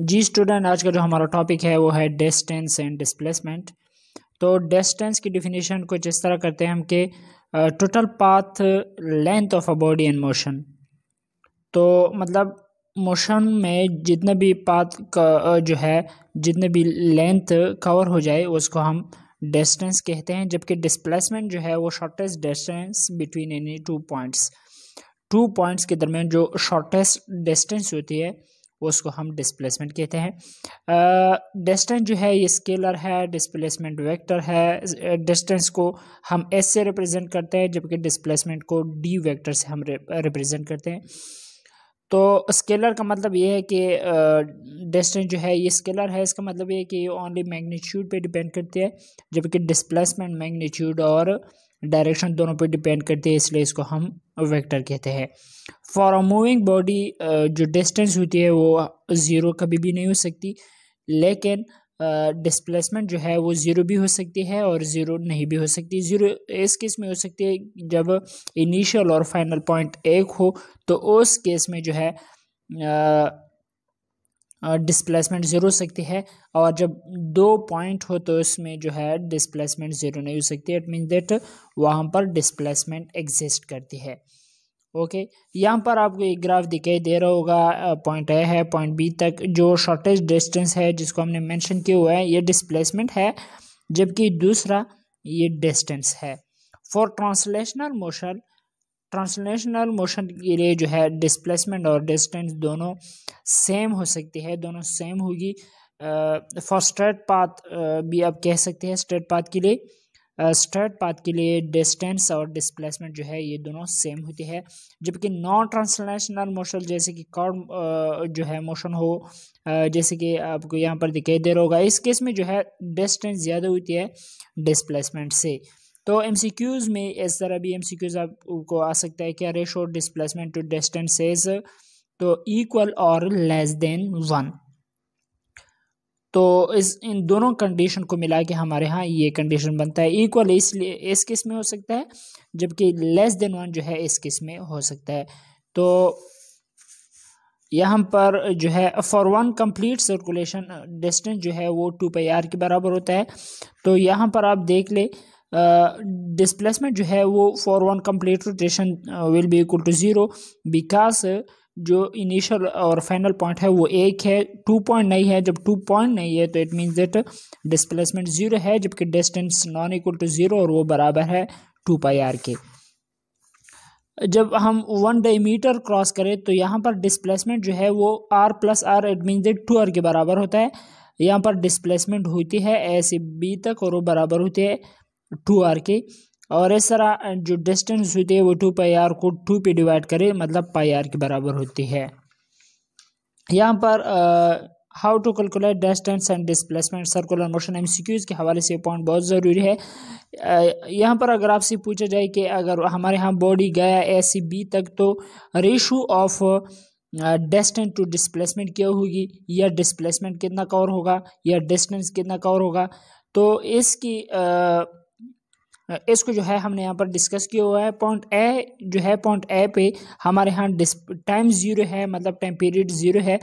जी student आज का जो हमारा टॉपिक है वो है डिस्टेंस एंड डिस्प्लेसमेंट तो डिस्टेंस की डिफिनीशन कुछ इस तरह करते हैं हम कि total path length of a body in motion तो मतलब मोशन में जितने भी पाथ का जो है जितने भी लेंथ कवर हो जाए उसको हम डिस्टेंस कहते हैं जबकि डिस्प्लेसमेंट जो है वो shortest distance between any two points two points के दरमियान जो शॉर्टेस्ट डिस्टेंस होती है उसको हम डिस्प्लेसमेंट कहते हैं डिस्टेंस जो है ये स्केलर है डिस्प्लेसमेंट वेक्टर है डिस्टेंस को हम एस से रिप्रेजेंट करते हैं जबकि डिस्प्लेसमेंट को डी वेक्टर से हम रिप्रेजेंट करते हैं तो स्केलर का मतलब ये है कि डिस्टेंस जो है ये स्केलर है इसका मतलब ये है कि ये ओनली मैग्नीट्यूड पे डिपेंड करती है जबकि डिस्प्लेसमेंट मैग्नीट्यूड और डायरेक्शन दोनों पे डिपेंड करती है इसलिए इसको हम वेक्टर कहते हैं फॉर अ मूविंग बॉडी जो डिस्टेंस होती है वो ज़ीरो कभी भी नहीं हो सकती लेकिन डिस्प्लेसमेंट uh, जो है वो ज़ीरो भी हो सकती है और ज़ीरो नहीं भी हो सकती ज़ीरो इस केस में हो सकती है जब इनिशियल और फाइनल पॉइंट एक हो तो उस केस में जो है uh, डिस्प्लेसमेंट ज़ीरो हो सकती है और जब दो पॉइंट हो तो उसमें जो है डिस्प्लेसमेंट ज़ीरो नहीं हो सकती इट मीन दैट वहाँ पर डिस्प्लेसमेंट एग्जिस्ट करती है ओके okay. यहाँ पर आपको एक ग्राफ दिखाई दे रहा होगा पॉइंट ए है पॉइंट बी तक जो शॉर्टेज डिस्टेंस है जिसको हमने मेंशन किया हुआ है ये डिस्प्लेसमेंट है जबकि दूसरा ये डिस्टेंस है for translational motion translational motion के लिए जो है डिस्प्लेसमेंट और डिस्टेंस दोनों सेम हो सकती है दोनों सेम होगी फॉर स्ट्रेट पाथ भी आप कह सकते हैं स्ट्रेट पाथ के लिए स्ट्रेट पाथ के लिए डिस्टेंस और डिस्प्लेसमेंट जो है ये दोनों सेम होती है जबकि नॉन ट्रांसलेशनल मोशन जैसे कि कॉर्ड जो है मोशन हो जैसे कि आपको यहाँ पर दिखाई दे रहा होगा इस केस में जो है डिस्टेंस ज़्यादा होती है डिस्प्लेसमेंट से तो क्यूज में इस तरह भी क्यूज आपको आ सकता है क्या रेशो डिसप्लेसमेंट टू डिस्टेंसेस तो इक्वल और लेस देन वन तो इस इन दोनों कंडीशन को मिला के हमारे यहाँ ये कंडीशन बनता है इक्वल इसलिए इस किस में हो सकता है जबकि लेस देन वन जो है इस किस में हो सकता है तो यहाँ पर जो है for one complete circulation distance जो है वो टू पाई आर के बराबर होता है तो यहाँ पर आप देख ले डिस्प्लेसमेंट जो है वो for one complete rotation will be equal to zero because जो इनिशियल और फाइनल पॉइंट है वो एक है टू पॉइंट नहीं है जब टू पॉइंट नहीं है तो it means that displacement zero है जबकि distance non equal to zero और वो बराबर है टू पाई आर के जब हम वन मीटर क्रॉस करें तो यहाँ पर डिस्प्लेसमेंट जो है वो R plus R it mean that two R के बराबर होता है यहाँ पर डिस्प्लेसमेंट होती है ए से बी तक और वो बराबर होती है टू आर के और इस तरह जो डिस्टेंस होती है वो टू पाई आर को टू पे डिवाइड करें मतलब पाई आर के बराबर होती है यहाँ पर how to calculate distance and displacement circular motion MCQs के हवाले से पॉइंट बहुत ज़रूरी है यहाँ पर अगर आपसे पूछा जाए कि अगर हमारे यहाँ बॉडी गया ए सी बी तक तो ratio of distance to displacement क्या होगी या डिस्प्लेसमेंट कितना कवर होगा या डिस्टेंस कितना कवर होगा तो इसकी uh, इसको जो है हमने यहाँ पर डिस्कस किया हुआ है पॉइंट ए जो है पॉइंट ए पे हमारे यहाँ टाइम ज़ीरो है मतलब टाइम पीरियड ज़ीरो है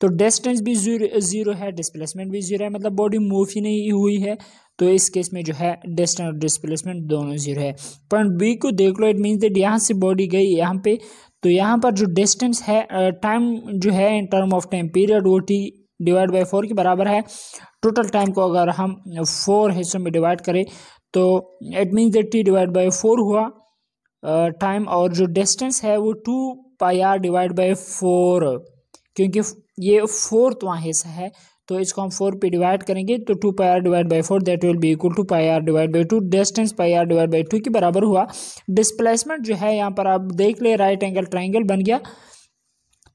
तो डिस्टेंस भी ज़ीरो ज़ीरो है डिस्प्लेसमेंट भी ज़ीरो है मतलब बॉडी मूव ही नहीं हुई है तो इस केस में जो है डिस्टेंस और डिस्प्लेसमेंट दोनों ज़ीरो है पॉइंट बी को देख लो इट मीन्स दैट यहाँ से बॉडी गई यहाँ पे तो यहाँ पर जो डिस्टेंस है टाइम जो है in term of time period वो टी डिवाइड बाई फोर के बराबर है टोटल टाइम को अगर हम फोर हिस्सों में डिवाइड करें तो it means that T divide by four हुआ टाइम uh, और जो डिस्टेंस है वो two pi R divide by four क्योंकि ये फोर्थ वहाँ हिस्सा है तो इसको हम फोर पे डिवाइड करेंगे तो two pi R divide by four that will be equal to pi R divide by two distance pi R divide by two के बराबर हुआ डिस्प्लेसमेंट जो है यहाँ पर आप देख ले राइट एंगल ट्राइंगल बन गया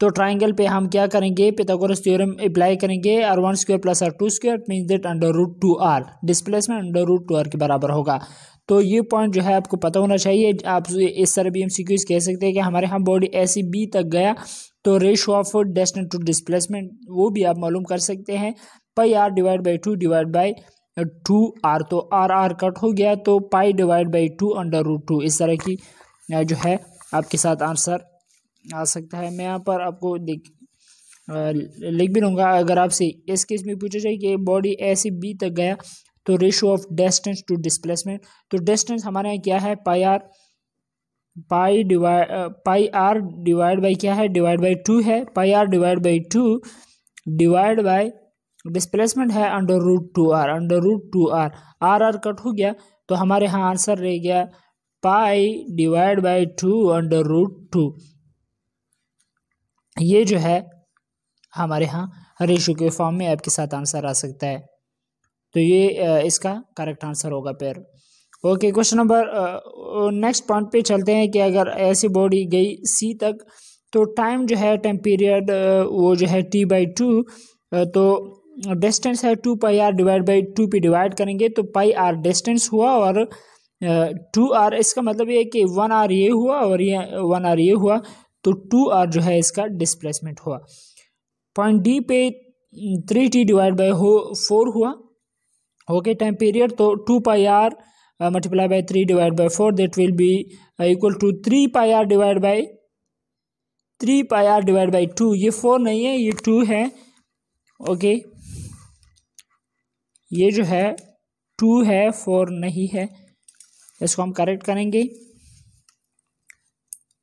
तो ट्राइंगल पे हम क्या करेंगे पिथागोरस थ्योरम अप्लाई करेंगे R one square plus R two square mean that under root two R displacement under root two R के बराबर होगा तो ये पॉइंट जो है आपको पता होना चाहिए आप इस तरह भी हम सिक्यूज कह सकते हैं कि हमारे यहाँ बॉडी ऐसी बी तक गया तो ratio of distance to displacement वो भी आप मालूम कर सकते हैं pi R divide by two divide by two R तो आर आर कट हो गया तो pi divide by two under root two इस तरह की जो है आपके साथ आंसर आ सकता है मैं यहाँ पर आपको देख लिख भी लूँगा अगर आपसे इस केस में पूछा जाए कि बॉडी ऐसे बी तक गया तो ratio of distance to displacement तो डिस्टेंस हमारे यहाँ क्या है pi R pi divide pi R divide by क्या है डिवाइड बाई टू है pi R divide by two divide by displacement है under root two R under root two R R R cut हो गया तो हमारे यहाँ आंसर रह गया pi divide by two under root two ये जो है हमारे यहाँ रेशो के फॉर्म में आपके साथ आंसर आ सकता है तो ये इसका करेक्ट आंसर होगा पेयर okay question number next point पे चलते हैं कि अगर ऐसी बॉडी गई सी तक तो टाइम जो है टाइम पीरियड वो जो है टी बाई टू तो डिस्टेंस है two pi R divide by two पे डिवाइड करेंगे तो पाई आर डिस्टेंस हुआ और टू आर इसका मतलब ये कि वन आर ये हुआ और ये वन आर ये हुआ तो टू आर जो है इसका डिस्प्लेसमेंट हुआ पॉइंट डी पे थ्री टी डिवाइड बाई हो फोर हुआ ओके टाइम पीरियड तो two pi R multiply by three divide by four that will be equal to three pi R divide by three pi R divide by two ये four नहीं है ये two है okay okay. ये जो है to है फोर नहीं है इसको हम करेक्ट करेंगे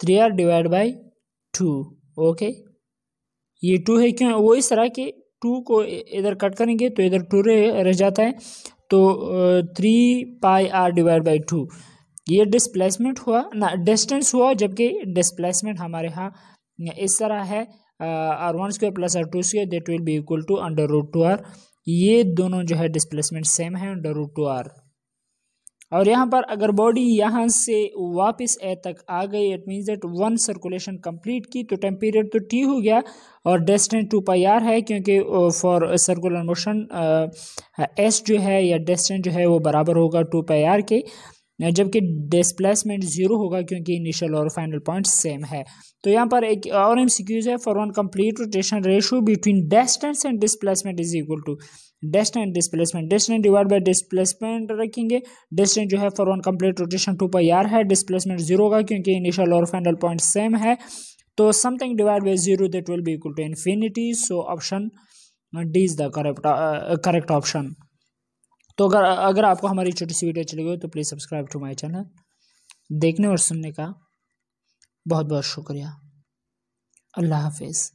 three R divide by two okay ये टू है क्यों वो इस तरह के टू को इधर कट करेंगे तो इधर टू रह जाता है तो three pi R divide by two ये डिस्प्लेसमेंट हुआ ना डिस्टेंस हुआ जबकि डिस्प्लेसमेंट हमारे यहाँ इस तरह है R one square plus R two square that will be equal to under root two R ये दोनों जो है डिस्प्लेसमेंट सेम है अंडर रूट टू आर और यहाँ पर अगर बॉडी यहाँ से वापस ए तक आ गई it means that one circulation complete की तो टाइम पीरियड तो टी हो गया और डेस्टिनेट टू पाई आर है क्योंकि फॉर सर्कुलर मोशन एस जो है या डेस्टिनेट जो है वो बराबर होगा टू पाई आर के जबकि डिसप्लेसमेंट जीरो होगा क्योंकि इनिशियल और फाइनल पॉइंट सेम है तो यहाँ पर एक और एम है for one complete rotation ratio between distance and displacement is equal to distance displacement distance divide by displacement रखेंगे डिस्टेंट जो है for one complete rotation two पर यार है डिसप्लेसमेंट जीरो होगा क्योंकि इनिशियल और फाइनल पॉइंट सेम है तो something divide by zero that will be equal to infinity so option D is the correct correct option तो अगर अगर आपको हमारी छोटी सी वीडियो चली गई तो please subscribe to my channel देखने और सुनने का बहुत बहुत शुक्रिया अल्लाह हाफिज़